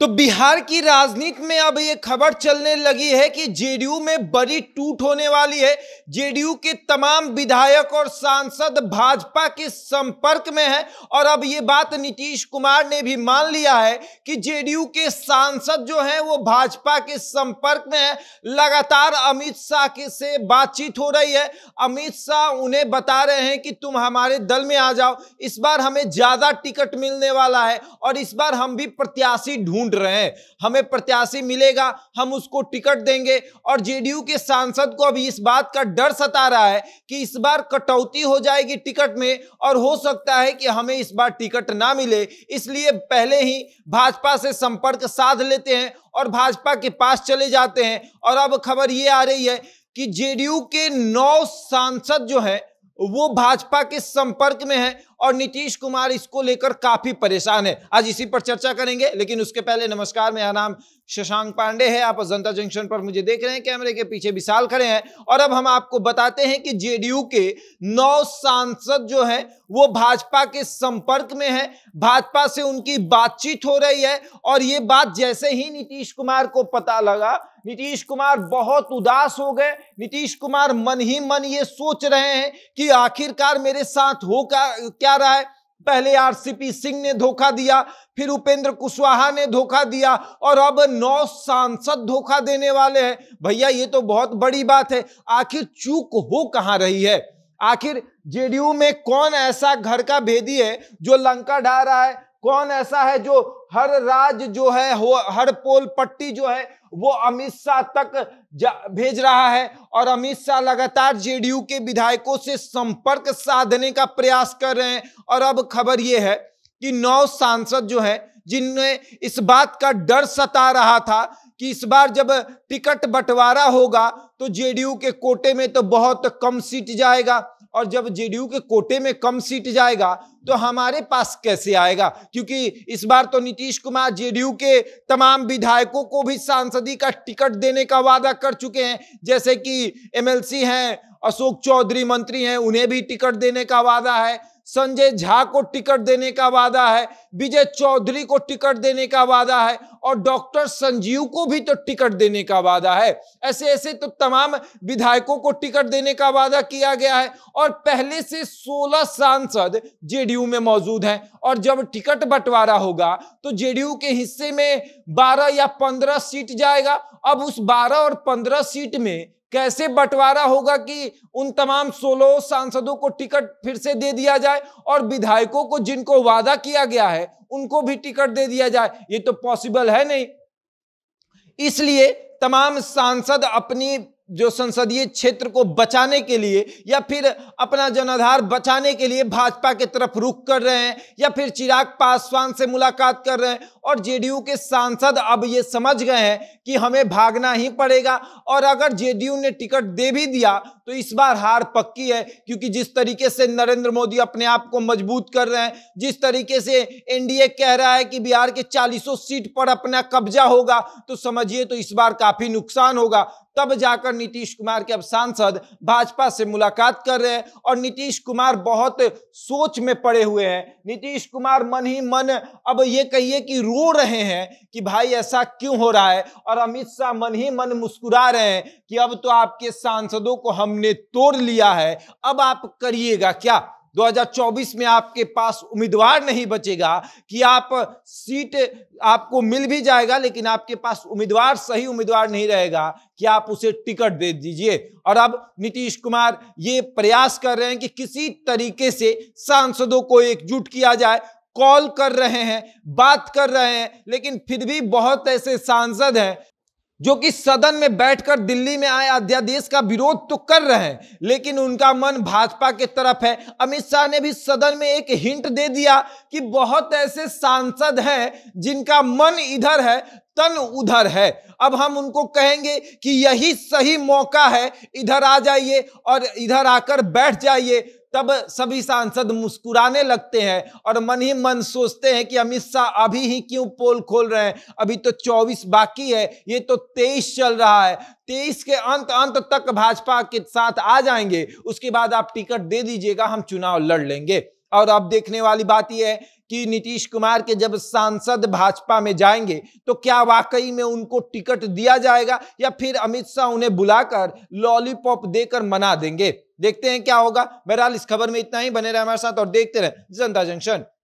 तो बिहार की राजनीति में अब ये खबर चलने लगी है कि जेडीयू में बड़ी टूट होने वाली है जेडीयू के तमाम विधायक और सांसद भाजपा के संपर्क में हैं और अब ये बात नीतीश कुमार ने भी मान लिया है कि जेडीयू के सांसद जो हैं वो भाजपा के संपर्क में हैं लगातार अमित शाह के से बातचीत हो रही है अमित शाह उन्हें बता रहे हैं कि तुम हमारे दल में आ जाओ इस बार हमें ज़्यादा टिकट मिलने वाला है और इस बार हम भी प्रत्याशी ढूंढ ढूंढ रहे हैं हमें प्रत्याशी मिलेगा हम उसको टिकट देंगे और जेडीयू के सांसद को अभी इस बात का डर सता रहा है कि इस बार कटौती हो जाएगी टिकट में और हो सकता है कि हमें इस बार टिकट ना मिले इसलिए पहले ही भाजपा से संपर्क साध लेते हैं और भाजपा के पास चले जाते हैं और अब खबर ये आ रही है कि जेडीयू के नौ सांसद जो हैं वो भाजपा के संपर्क में हैं और नीतीश कुमार इसको लेकर काफी परेशान है आज इसी पर चर्चा करेंगे लेकिन उसके पहले नमस्कार मेरा नाम शशांक पांडे है आप जनता जंक्शन पर मुझे देख रहे हैं कैमरे के पीछे विशाल खड़े हैं और अब हम आपको बताते हैं कि जेडीयू के नौ सांसद जो हैं वो भाजपा के संपर्क में हैं भाजपा से उनकी बातचीत हो रही है और ये बात जैसे ही नीतीश कुमार को पता लगा नीतीश कुमार बहुत उदास हो गए नीतीश कुमार मन ही मन ये सोच रहे हैं कि आखिरकार मेरे साथ हो क्या जा रहा है पहले आरसीपी सिंह ने धोखा दिया फिर उपेंद्र कुशवाहा ने धोखा दिया और अब नौ सांसद धोखा देने वाले हैं भैया ये तो बहुत बड़ी बात है आखिर चूक हो कहां रही है आखिर जेडीयू में कौन ऐसा घर का भेदी है जो लंका ढा रहा है कौन ऐसा है जो हर राज जो है हर पोल पट्टी जो है वो अमित शाह तक भेज रहा है और अमित शाह लगातार जेडीयू के विधायकों से संपर्क साधने का प्रयास कर रहे हैं और अब खबर ये है कि नौ सांसद जो हैं जिनमें इस बात का डर सता रहा था कि इस बार जब टिकट बंटवारा होगा तो जेडीयू के कोटे में तो बहुत कम सीट जाएगा और जब जेडीयू के कोटे में कम सीट जाएगा तो हमारे पास कैसे आएगा क्योंकि इस बार तो नीतीश कुमार जेडीयू के तमाम विधायकों को भी सांसदी का टिकट देने का वादा कर चुके हैं जैसे कि एमएलसी हैं अशोक चौधरी मंत्री हैं उन्हें भी टिकट देने का वादा है संजय झा को टिकट देने का वादा है विजय चौधरी को टिकट देने का वादा है और डॉक्टर संजीव को भी तो टिकट देने का वादा है ऐसे ऐसे तो तमाम विधायकों को टिकट देने का वादा किया गया है और पहले से 16 सांसद जेडीयू में मौजूद हैं और जब टिकट बंटवारा होगा तो जेडीयू के हिस्से में 12 या 15 सीट जाएगा अब उस बारह और पंद्रह सीट में कैसे बंटवारा होगा कि उन तमाम सोलह सांसदों को टिकट फिर से दे दिया जाए और विधायकों को जिनको वादा किया गया है उनको भी टिकट दे दिया जाए ये तो पॉसिबल है नहीं इसलिए तमाम सांसद अपनी जो संसदीय क्षेत्र को बचाने के लिए या फिर अपना जनाधार बचाने के लिए भाजपा के तरफ रुख कर रहे हैं या फिर चिराग पासवान से मुलाकात कर रहे हैं और जेडीयू के सांसद अब ये समझ गए हैं कि हमें भागना ही पड़ेगा और अगर जेडीयू ने टिकट दे भी दिया तो इस बार हार पक्की है क्योंकि जिस तरीके से नरेंद्र मोदी अपने आप को मजबूत कर रहे हैं जिस तरीके से एनडीए कह रहा है कि बिहार के चालीसों सीट पर अपना कब्जा होगा तो समझिए तो इस बार काफी नुकसान होगा तब जाकर नीतीश कुमार के अब सांसद भाजपा से मुलाकात कर रहे हैं और नीतीश कुमार बहुत सोच में पड़े हुए हैं नीतीश कुमार मन ही मन अब ये कहिए कि रो रहे हैं कि भाई ऐसा क्यों हो रहा है और अमित शाह मन ही मन मुस्कुरा रहे हैं कि अब तो आपके सांसदों को हमने तोड़ लिया है अब आप करिएगा क्या 2024 में आपके पास उम्मीदवार नहीं बचेगा कि आप सीट आपको मिल भी जाएगा लेकिन आपके पास उम्मीदवार सही उम्मीदवार नहीं रहेगा कि आप उसे टिकट दे दीजिए और अब नीतीश कुमार ये प्रयास कर रहे हैं कि किसी तरीके से सांसदों को एकजुट किया जाए कॉल कर रहे हैं बात कर रहे हैं लेकिन फिर भी बहुत ऐसे सांसद हैं जो कि सदन में बैठकर दिल्ली में आए अध्यादेश का विरोध तो कर रहे हैं लेकिन उनका मन भाजपा के तरफ है अमित शाह ने भी सदन में एक हिंट दे दिया कि बहुत ऐसे सांसद हैं जिनका मन इधर है तन उधर है अब हम उनको कहेंगे कि यही सही मौका है इधर आ जाइए और इधर आकर बैठ जाइए तब सभी सांसद मुस्कुराने लगते हैं और मन ही मन सोचते हैं कि अमित शाह अभी ही क्यों पोल खोल रहे हैं अभी तो 24 बाकी है ये तो 23 चल रहा है 23 के अंत अंत तक भाजपा के साथ आ जाएंगे उसके बाद आप टिकट दे दीजिएगा हम चुनाव लड़ लेंगे और अब देखने वाली बात यह है कि नीतीश कुमार के जब सांसद भाजपा में जाएंगे तो क्या वाकई में उनको टिकट दिया जाएगा या फिर अमित शाह उन्हें बुलाकर लॉलीपॉप देकर मना देंगे देखते हैं क्या होगा बहरहाल इस खबर में इतना ही बने रहे हमारे साथ और देखते रहे जनता जंक्शन